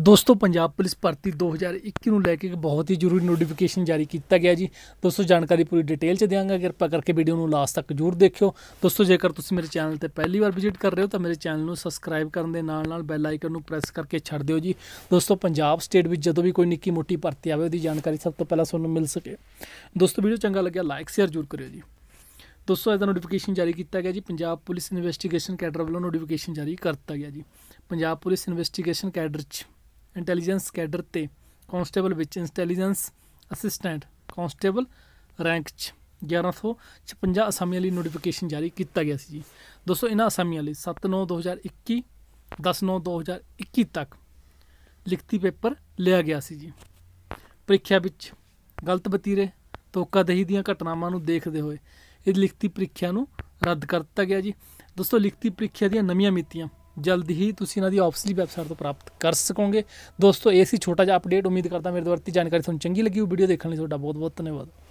ਦੋਸਤੋ ਪੰਜਾਬ ਪੁਲਿਸ ਭਰਤੀ 2021 ਨੂੰ ਲੈ ਕੇ ਇੱਕ ਬਹੁਤ ਹੀ ਜ਼ਰੂਰੀ ਨੋਟੀਫਿਕੇਸ਼ਨ ਜਾਰੀ ਕੀਤਾ ਗਿਆ ਜੀ ਦੋਸਤੋ ਜਾਣਕਾਰੀ ਪੂਰੀ ਡਿਟੇਲ ਚ ਦਿਆਂਗਾ ਕਿਰਪਾ ਕਰਕੇ ਵੀਡੀਓ ਨੂੰ ਲਾਸਟ ਤੱਕ ਜ਼ਰੂਰ ਦੇਖਿਓ ਦੋਸਤੋ ਜੇਕਰ ਤੁਸੀਂ ਮੇਰੇ ਚੈਨਲ ਤੇ ਪਹਿਲੀ ਵਾਰ ਵਿਜ਼ਿਟ ਕਰ ਰਹੇ ਹੋ ਤਾਂ ਮੇਰੇ ਚੈਨਲ ਨੂੰ ਸਬਸਕ੍ਰਾਈਬ ਕਰਨ ਦੇ ਨਾਲ ਨਾਲ ਬੈਲ ਆਈਕਨ ਨੂੰ ਪ੍ਰੈਸ ਕਰਕੇ ਛੱਡ ਦਿਓ ਜੀ ਦੋਸਤੋ ਪੰਜਾਬ ਸਟੇਟ ਵਿੱਚ ਜਦੋਂ ਵੀ ਕੋਈ ਨਿੱਕੀ ਮੋਟੀ ਭਰਤੀ ਆਵੇ ਉਹਦੀ ਜਾਣਕਾਰੀ ਸਭ ਤੋਂ ਪਹਿਲਾਂ ਤੁਹਾਨੂੰ ਮਿਲ ਸਕੇ ਦੋਸਤੋ ਵੀਡੀਓ ਚੰਗਾ ਲੱਗਿਆ ਲਾਈਕ ਸ਼ੇਅਰ ਜ਼ਰੂਰ ਕਰਿਓ ਜੀ ਦੋਸਤੋ ਇਹਦਾ ਨੋਟੀਫਿਕੇਸ਼ਨ ਜਾਰੀ ਕੀਤਾ ਗਿਆ ਜੀ ਪੰਜਾਬ ਪੁਲਿਸ ਇਨਵੈਸਟੀਗੇਸ਼ਨ ਕੈਡਰ ਵੱਲੋਂ ਨੋਟੀਫਿਕੇਸ਼ਨ ਜਾਰੀ ਕਰਤਾ ਗਿਆ ਜੀ ਪੰਜਾਬ ਪੁਲਿਸ ਇਨਵੈਸਟੀਗੇਸ਼ਨ ਕੈਡਰ 'ਚ ਇੰਟੈਲੀਜੈਂਸ ਕੈਡਰ ਤੇ ਕਨਸਟੇਬਲ ਵਿੱਚ ਇੰਟੈਲੀਜੈਂਸ ਅਸਿਸਟੈਂਟ ਕਨਸਟੇਬਲ ਰੈਂਕ 'ਚ 1156 ਅਸਾਮੀਆਂ ਲਈ ਨੋਟੀਫਿਕੇਸ਼ਨ ਜਾਰੀ ਕੀਤਾ ਗਿਆ ਸੀ ਜੀ ਦੋਸਤੋ ਇਹਨਾਂ ਅਸਾਮੀਆਂ ਲਈ 7/9/2021 10/9/2021 ਤੱਕ ਲਿਖਤੀ ਪੇਪਰ ਲਿਆ ਗਿਆ ਸੀ ਜੀ ਪ੍ਰੀਖਿਆ ਵਿੱਚ ਗਲਤ ਤੋਕਾ ਧੋਖਾਦਹੀ ਦੀਆਂ ਘਟਨਾਵਾਂ ਨੂੰ ਦੇਖਦੇ ਹੋਏ ਇਹ ਲਿਖਤੀ ਪ੍ਰੀਖਿਆ ਨੂੰ ਰੱਦ ਕਰ ਦਿੱਤਾ ਗਿਆ ਜੀ ਦੋਸਤੋ ਲਿਖਤੀ ਪ੍ਰੀਖਿਆ ਦੀਆਂ ਨਵੀਆਂ ਮਿਤੀਆਂ ਜਲਦ ਹੀ ਤੁਸੀਂ ਇਹਨਾਂ ਦੀ ਆਫਸਲੀ ਵੈਬਸਾਈਟ ਤੋਂ ਪ੍ਰਾਪਤ ਕਰ ਸਕੋਗੇ ਦੋਸਤੋ ਇਹ ਸੀ ਛੋਟਾ ਜਿਹਾ ਅਪਡੇਟ ਉਮੀਦ ਕਰਦਾ ਮੇਰੇ ਦੁਆਰਾ ਦਿੱਤੀ ਜਾਣਕਾਰੀ ਤੁਹਾਨੂੰ ਚੰਗੀ ਲੱਗੀ ਹੋ ਵੀਡੀਓ ਦੇਖਣ ਲਈ ਤੁਹਾਡਾ ਬਹੁਤ ਬਹੁਤ ਧੰਨਵਾਦ